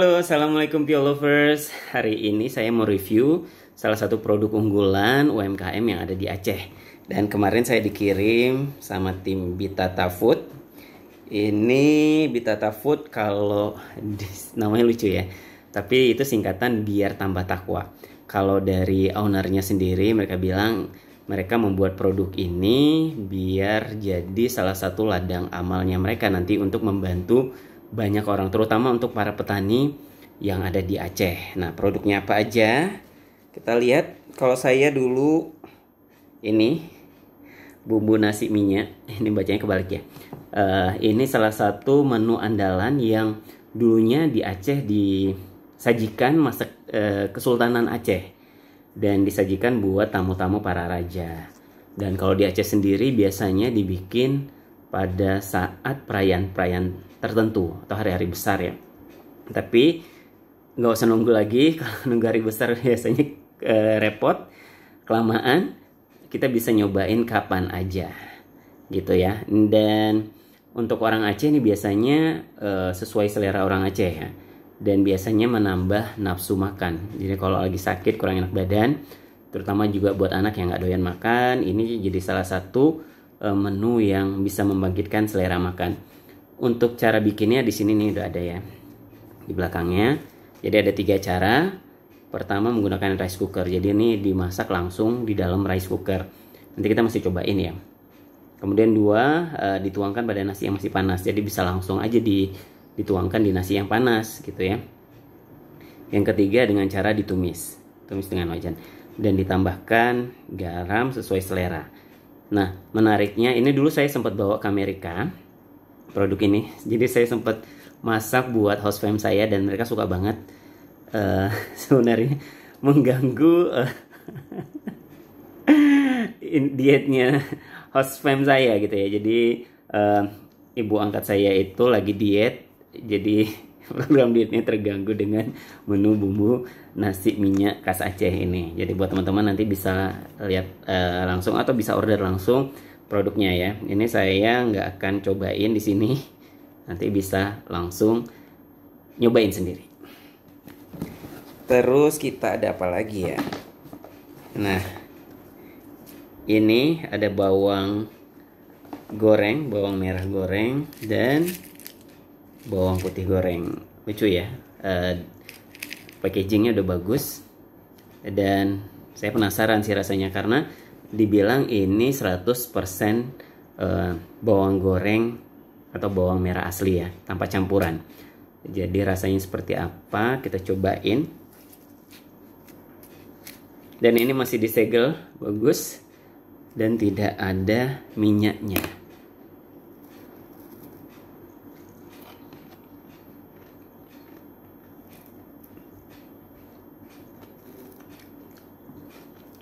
Halo, Assalamualaikum Pio Lovers. Hari ini saya mau review salah satu produk unggulan UMKM yang ada di Aceh. Dan kemarin saya dikirim sama tim Bitata Food. Ini Bitata Food kalau namanya lucu ya. Tapi itu singkatan biar tambah takwa. Kalau dari ownernya sendiri mereka bilang mereka membuat produk ini biar jadi salah satu ladang amalnya mereka nanti untuk membantu banyak orang terutama untuk para petani yang ada di Aceh. Nah, produknya apa aja? Kita lihat kalau saya dulu ini bumbu nasi minyak. Ini bacanya kebalik ya. Uh, ini salah satu menu andalan yang dulunya di Aceh disajikan masak uh, Kesultanan Aceh dan disajikan buat tamu-tamu para raja. Dan kalau di Aceh sendiri biasanya dibikin pada saat perayaan-perayaan tertentu atau hari-hari besar ya tapi nggak usah nunggu lagi kalau nunggu hari besar biasanya e, repot kelamaan kita bisa nyobain kapan aja gitu ya dan untuk orang Aceh ini biasanya e, sesuai selera orang Aceh ya dan biasanya menambah nafsu makan jadi kalau lagi sakit kurang enak badan terutama juga buat anak yang nggak doyan makan ini jadi salah satu e, menu yang bisa membangkitkan selera makan untuk cara bikinnya di sini nih udah ada ya di belakangnya jadi ada tiga cara pertama menggunakan rice cooker jadi ini dimasak langsung di dalam rice cooker nanti kita masih cobain ya kemudian dua e, dituangkan pada nasi yang masih panas jadi bisa langsung aja di dituangkan di nasi yang panas gitu ya yang ketiga dengan cara ditumis tumis dengan wajan dan ditambahkan garam sesuai selera nah menariknya ini dulu saya sempat bawa ke Amerika produk ini jadi saya sempat masak buat host fam saya dan mereka suka banget uh, sebenarnya mengganggu uh, dietnya host fam saya gitu ya jadi uh, ibu angkat saya itu lagi diet jadi program dietnya terganggu dengan menu bumbu nasi minyak khas Aceh ini jadi buat teman-teman nanti bisa lihat uh, langsung atau bisa order langsung produknya ya. Ini saya nggak akan cobain di sini. Nanti bisa langsung nyobain sendiri. Terus kita ada apa lagi ya? Nah, ini ada bawang goreng, bawang merah goreng dan bawang putih goreng. Lucu ya. Uh, packagingnya udah bagus dan saya penasaran sih rasanya karena dibilang ini 100% eh, bawang goreng atau bawang merah asli ya, tanpa campuran. Jadi rasanya seperti apa kita cobain. Dan ini masih disegel, bagus. Dan tidak ada minyaknya.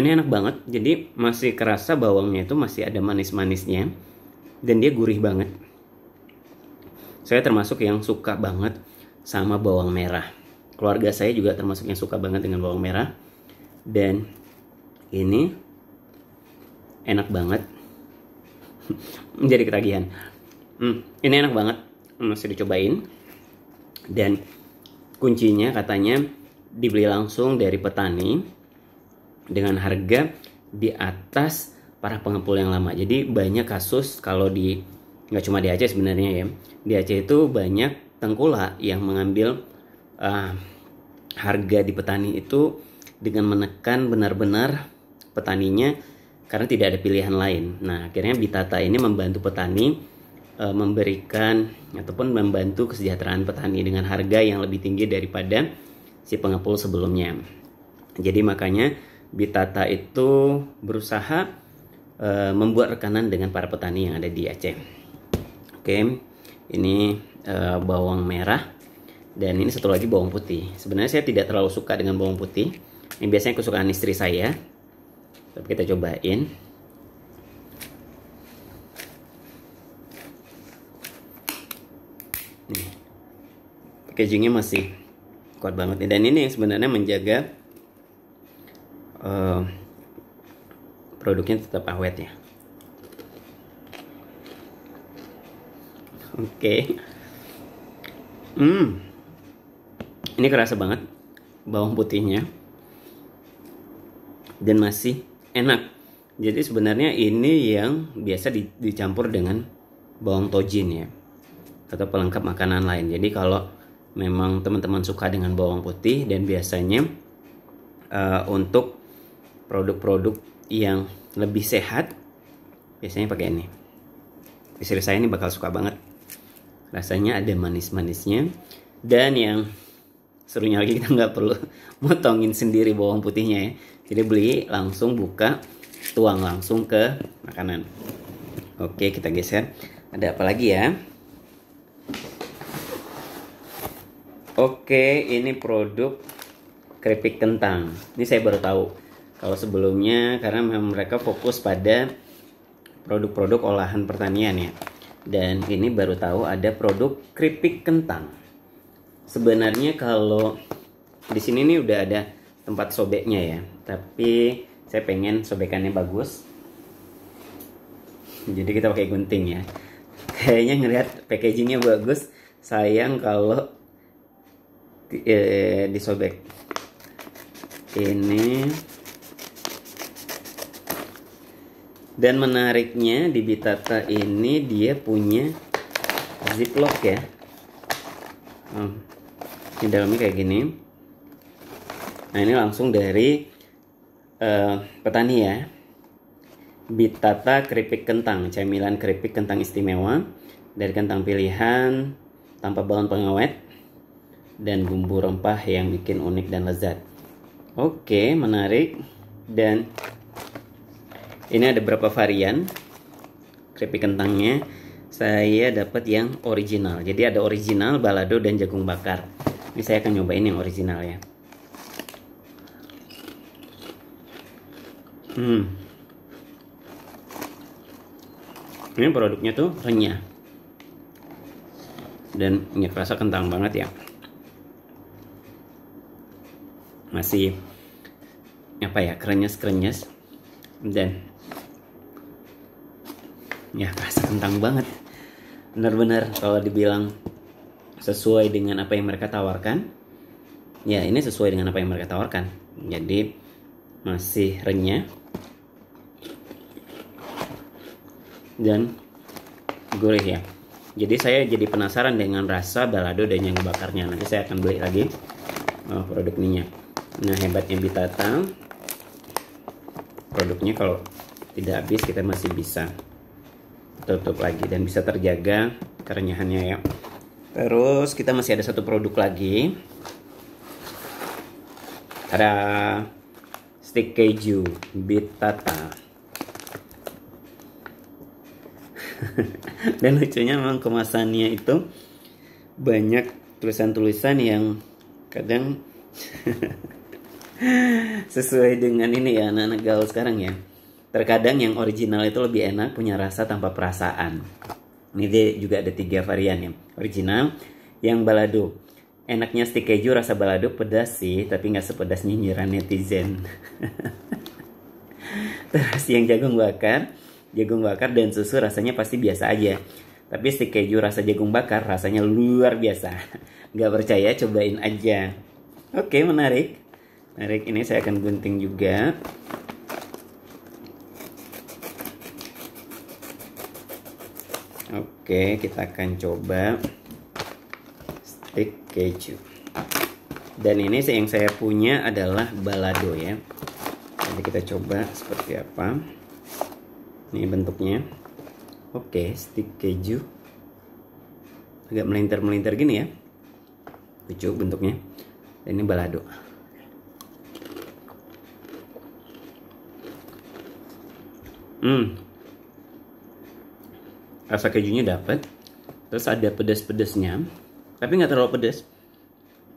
ini enak banget jadi masih kerasa bawangnya itu masih ada manis-manisnya dan dia gurih banget saya termasuk yang suka banget sama bawang merah keluarga saya juga termasuk yang suka banget dengan bawang merah dan ini enak banget menjadi ketagihan hmm, ini enak banget masih dicobain dan kuncinya katanya dibeli langsung dari petani dengan harga di atas para pengepul yang lama. Jadi banyak kasus kalau di nggak cuma di Aceh sebenarnya ya. Di Aceh itu banyak tengkulak yang mengambil uh, harga di petani itu dengan menekan benar-benar petaninya karena tidak ada pilihan lain. Nah, akhirnya Bitata ini membantu petani uh, memberikan ataupun membantu kesejahteraan petani dengan harga yang lebih tinggi daripada si pengepul sebelumnya. Jadi makanya Bitata itu berusaha e, membuat rekanan dengan para petani yang ada di Aceh. Oke, ini e, bawang merah dan ini satu lagi bawang putih. Sebenarnya saya tidak terlalu suka dengan bawang putih. Ini biasanya kesukaan istri saya. Tapi kita cobain. Nih. Packagingnya masih kuat banget dan ini yang sebenarnya menjaga produknya tetap awet ya oke okay. hmm ini kerasa banget bawang putihnya dan masih enak jadi sebenarnya ini yang biasa dicampur dengan bawang tojin ya atau pelengkap makanan lain jadi kalau memang teman-teman suka dengan bawang putih dan biasanya uh, untuk produk-produk yang lebih sehat biasanya pakai ini istri saya ini bakal suka banget rasanya ada manis-manisnya dan yang serunya lagi kita nggak perlu motongin sendiri bawang putihnya ya jadi beli langsung buka tuang langsung ke makanan oke kita geser ada apa lagi ya oke ini produk keripik kentang ini saya baru tahu kalau sebelumnya karena mereka fokus pada produk-produk olahan pertanian ya dan ini baru tahu ada produk keripik kentang sebenarnya kalau di sini ini udah ada tempat sobeknya ya tapi saya pengen sobekannya bagus jadi kita pakai gunting ya kayaknya ngelihat packagingnya bagus sayang kalau eh, sobek. ini dan menariknya di Bitata ini dia punya ziplock ya hmm. Oh, di dalamnya kayak gini nah ini langsung dari uh, petani ya Bitata keripik kentang camilan keripik kentang istimewa dari kentang pilihan tanpa bahan pengawet dan bumbu rempah yang bikin unik dan lezat oke menarik dan ini ada berapa varian keripik kentangnya saya dapat yang original jadi ada original balado dan jagung bakar ini saya akan nyobain yang original ya hmm ini produknya tuh renyah dan ini kerasa kentang banget ya masih apa ya krenyes krenyes dan ya rasa kentang banget benar-benar kalau dibilang sesuai dengan apa yang mereka tawarkan ya ini sesuai dengan apa yang mereka tawarkan jadi masih renyah dan gurih ya jadi saya jadi penasaran dengan rasa balado dan yang bakarnya nanti saya akan beli lagi eh, produk minyak nah hebatnya bitatang produknya kalau tidak habis kita masih bisa tutup lagi dan bisa terjaga kerenyahannya ya terus kita masih ada satu produk lagi ada stick keju tata dan lucunya memang kemasannya itu banyak tulisan-tulisan yang kadang sesuai dengan ini ya anak-anak gaul sekarang ya terkadang yang original itu lebih enak punya rasa tanpa perasaan ini dia juga ada tiga varian ya original yang balado enaknya stik keju rasa balado pedas sih tapi nggak sepedas nyinyiran netizen terus yang jagung bakar jagung bakar dan susu rasanya pasti biasa aja tapi stik keju rasa jagung bakar rasanya luar biasa nggak percaya cobain aja oke menarik Merik ini saya akan gunting juga. Oke, kita akan coba stick keju. Dan ini yang saya punya adalah balado ya. Jadi kita coba seperti apa. Ini bentuknya. Oke, stick keju. Agak melintir-melintir gini ya. Lucu bentuknya. Dan ini balado. Hmm. Rasa kejunya dapat. Terus ada pedas-pedasnya. Tapi nggak terlalu pedas.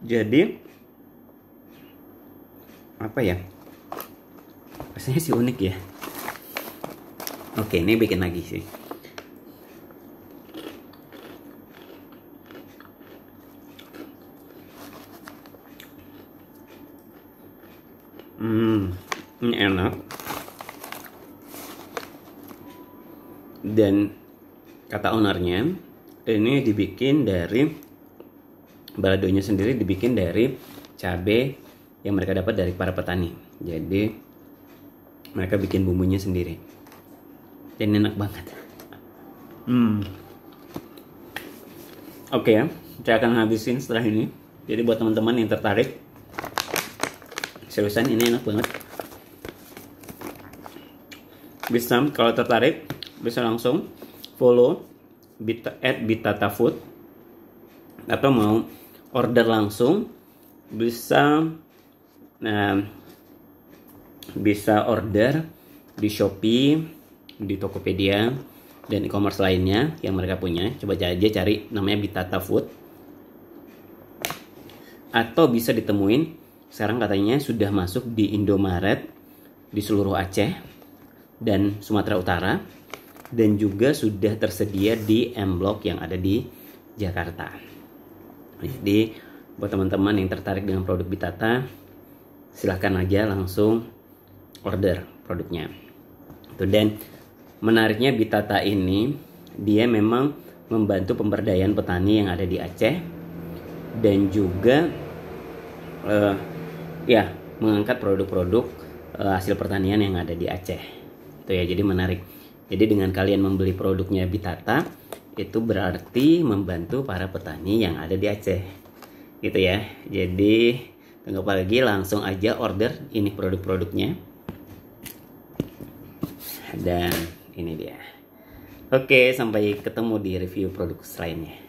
Jadi apa ya? Rasanya sih unik ya. Oke, ini bikin lagi sih. dan kata ownernya ini dibikin dari baladonya sendiri dibikin dari cabai yang mereka dapat dari para petani jadi mereka bikin bumbunya sendiri dan enak banget hmm oke ya saya akan habisin setelah ini jadi buat teman-teman yang tertarik seriusan ini enak banget bisa kalau tertarik bisa langsung follow bita, at bitata food atau mau order langsung bisa nah, bisa order di Shopee, di Tokopedia dan e-commerce lainnya yang mereka punya. Coba aja cari namanya Bitata Food. Atau bisa ditemuin sekarang katanya sudah masuk di Indomaret di seluruh Aceh dan Sumatera Utara dan juga sudah tersedia di M Block yang ada di Jakarta. Jadi buat teman-teman yang tertarik dengan produk Bitata, silahkan aja langsung order produknya. Dan menariknya Bitata ini dia memang membantu pemberdayaan petani yang ada di Aceh dan juga uh, ya mengangkat produk-produk uh, hasil pertanian yang ada di Aceh. Itu ya jadi menarik. Jadi dengan kalian membeli produknya Bitata itu berarti membantu para petani yang ada di Aceh. Gitu ya. Jadi tunggu lagi langsung aja order ini produk-produknya. Dan ini dia. Oke, sampai ketemu di review produk selainnya.